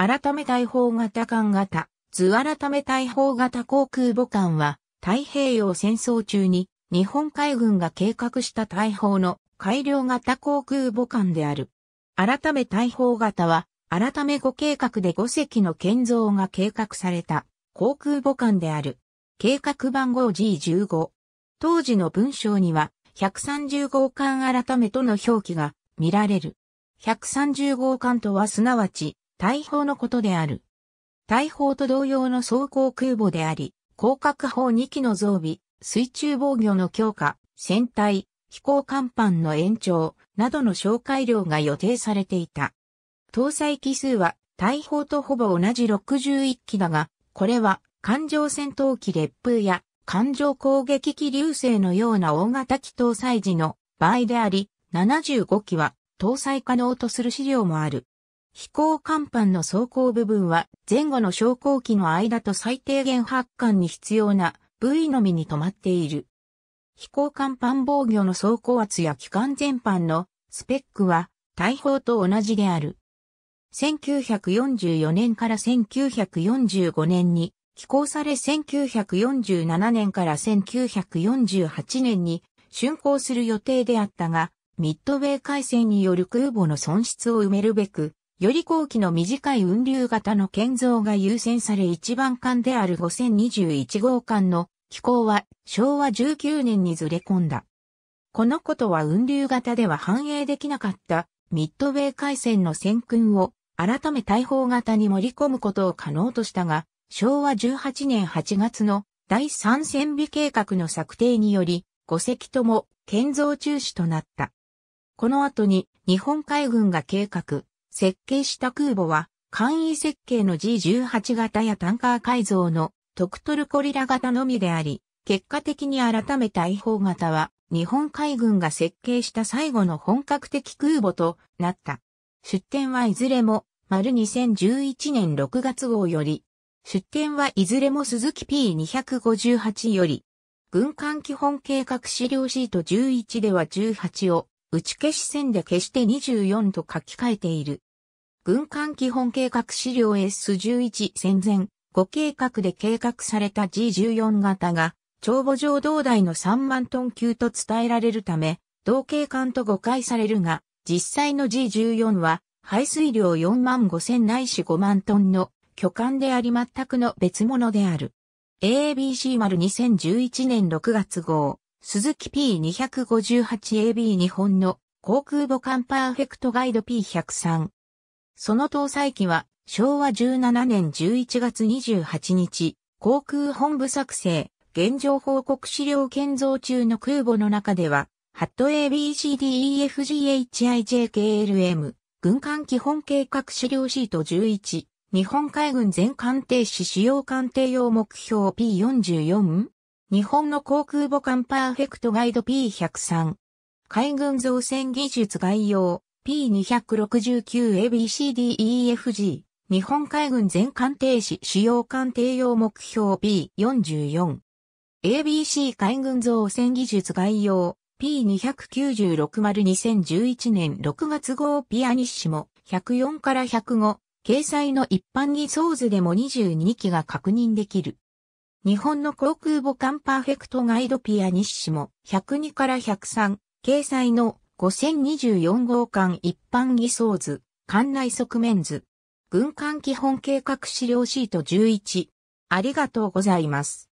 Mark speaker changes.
Speaker 1: 改め大砲型艦型、図改め大砲型航空母艦は、太平洋戦争中に、日本海軍が計画した大砲の改良型航空母艦である。改め大砲型は、改め5計画で5隻の建造が計画された航空母艦である。計画番号 G15。当時の文章には、130号艦改めとの表記が見られる。130号艦とはすなわち、大砲のことである。大砲と同様の装甲空母であり、広角砲2機の増備、水中防御の強化、船体、飛行甲板の延長などの紹介量が予定されていた。搭載機数は大砲とほぼ同じ61機だが、これは艦上戦闘機烈風や艦上攻撃機流星のような大型機搭載時の場合であり、75機は搭載可能とする資料もある。飛行甲板の走行部分は前後の昇降機の間と最低限発艦に必要な部位のみに止まっている。飛行甲板防御の走行圧や機関全般のスペックは大砲と同じである。1944年から1945年に寄港され1947年から1948年に竣工する予定であったが、ミッドウェー海戦による空母の損失を埋めるべく、より後期の短い雲流型の建造が優先され一番艦である5021号艦の機構は昭和19年にずれ込んだ。このことは雲流型では反映できなかったミッドウェー海戦の戦訓を改め大砲型に盛り込むことを可能としたが、昭和18年8月の第三戦備計画の策定により5隻とも建造中止となった。この後に日本海軍が計画、設計した空母は、簡易設計の G18 型やタンカー改造のトクトルコリラ型のみであり、結果的に改めた違法型は、日本海軍が設計した最後の本格的空母となった。出展はいずれも、丸2011年6月号より、出展はいずれも鈴木 P258 より、軍艦基本計画資料シート11では18を、打ち消し線で消して24と書き換えている。軍艦基本計画資料 S11 戦前、5計画で計画された G14 型が、帳簿上同台の3万トン級と伝えられるため、同計艦と誤解されるが、実際の G14 は、排水量4万5千ないし5万トンの巨艦であり全くの別物である。AABC-2011 年6月号、鈴木 P258AB 日本の航空母艦パーフェクトガイド P103 その搭載機は昭和17年11月28日、航空本部作成、現状報告資料建造中の空母の中では、ハット ABCDEFGHIJKLM、軍艦基本計画資料シート11、日本海軍全艦艇史使用艦艇用目標 P44? 日本の航空母艦パーフェクトガイド P103。海軍造船技術概要。P269ABCDEFG 日本海軍全艦艇士主要艦艇用目標 B44。ABC 海軍造船技術概要 P296-2011 年6月号ピアニッシモ104から105掲載の一般偽装図でも22機が確認できる。日本の航空母艦パーフェクトガイドピアニッシモ102から103掲載の5024号館一般偽装図、館内側面図、軍艦基本計画資料シート11。ありがとうございます。